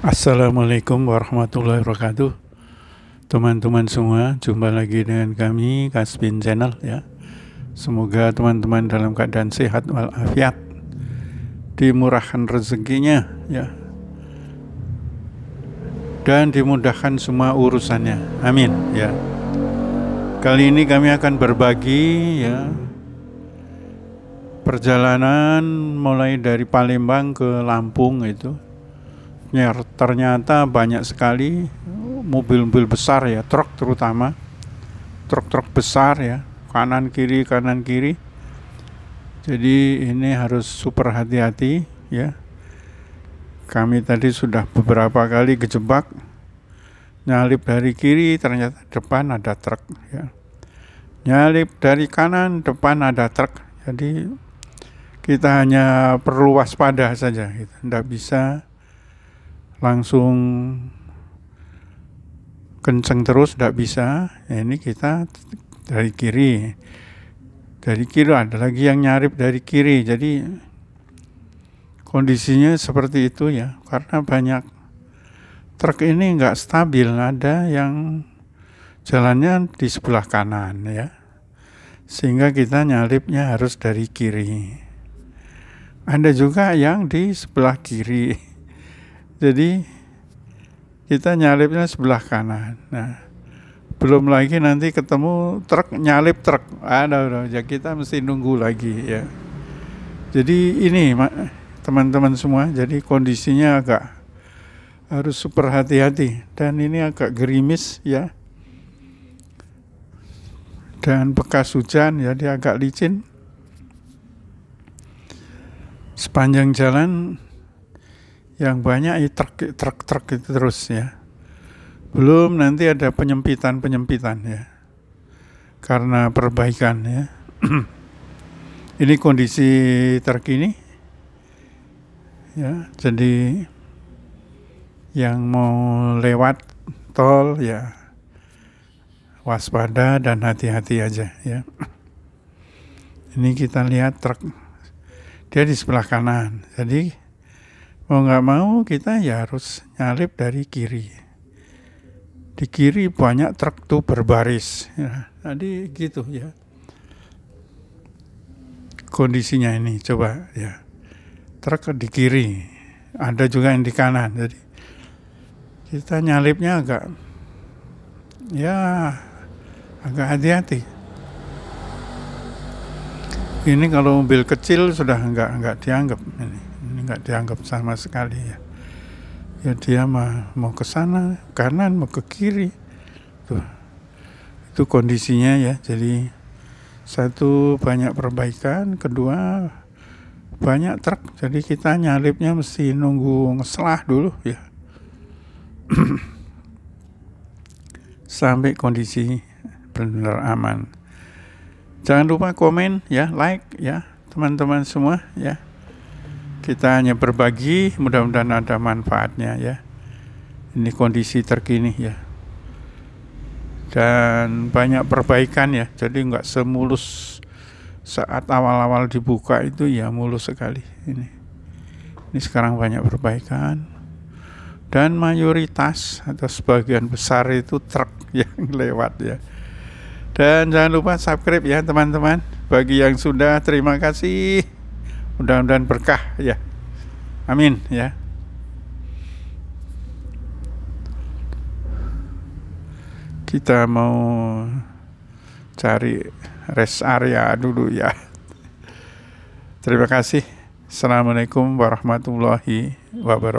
Assalamualaikum warahmatullahi wabarakatuh Teman-teman semua, jumpa lagi dengan kami Kasbin Channel ya Semoga teman-teman dalam keadaan sehat walafiat Dimurahkan rezekinya ya Dan dimudahkan semua urusannya Amin ya Kali ini kami akan berbagi ya Perjalanan mulai dari Palembang ke Lampung itu Ya, ternyata banyak sekali mobil-mobil besar ya truk terutama truk-truk besar ya kanan kiri kanan kiri jadi ini harus super hati-hati ya kami tadi sudah beberapa kali kejebak nyalip dari kiri ternyata depan ada truk ya nyalip dari kanan depan ada truk jadi kita hanya perlu waspada saja gitu. tidak bisa langsung kenceng terus tidak bisa ya ini kita dari kiri dari kiri ada lagi yang nyarip dari kiri jadi kondisinya seperti itu ya karena banyak truk ini nggak stabil ada yang jalannya di sebelah kanan ya sehingga kita nyalipnya harus dari kiri ada juga yang di sebelah kiri jadi kita nyalipnya sebelah kanan. Nah, belum lagi nanti ketemu truk nyalip truk. Ada udah ya kita mesti nunggu lagi ya. Jadi ini teman-teman semua, jadi kondisinya agak harus super hati-hati dan ini agak gerimis ya dan bekas hujan ya dia agak licin sepanjang jalan yang banyak truk truk truk itu terus ya belum nanti ada penyempitan penyempitan ya karena perbaikan ya ini kondisi terkini ya jadi yang mau lewat tol ya waspada dan hati-hati aja ya ini kita lihat truk dia di sebelah kanan jadi mau nggak mau kita ya harus nyalip dari kiri. Di kiri banyak truk tuh berbaris. Ya, tadi gitu ya. Kondisinya ini coba ya. Truk di kiri, ada juga yang di kanan. Jadi kita nyalipnya agak ya agak hati-hati. Ini kalau mobil kecil sudah nggak nggak dianggap ini nggak dianggap sama sekali ya ya dia mah mau ke sana kanan mau ke kiri tuh itu kondisinya ya jadi satu banyak perbaikan kedua banyak truk jadi kita nyalipnya mesti nunggu ngeselah dulu ya sampai kondisi benar-benar aman jangan lupa komen ya like ya teman-teman semua ya kita hanya berbagi, mudah-mudahan ada manfaatnya ya. Ini kondisi terkini ya. Dan banyak perbaikan ya, jadi nggak semulus saat awal-awal dibuka itu ya mulus sekali ini. Ini sekarang banyak perbaikan dan mayoritas atau sebagian besar itu truk yang lewat ya. Dan jangan lupa subscribe ya teman-teman. Bagi yang sudah terima kasih mudah-mudahan berkah ya amin ya kita mau cari rest area dulu ya terima kasih assalamualaikum warahmatullahi wabarakatuh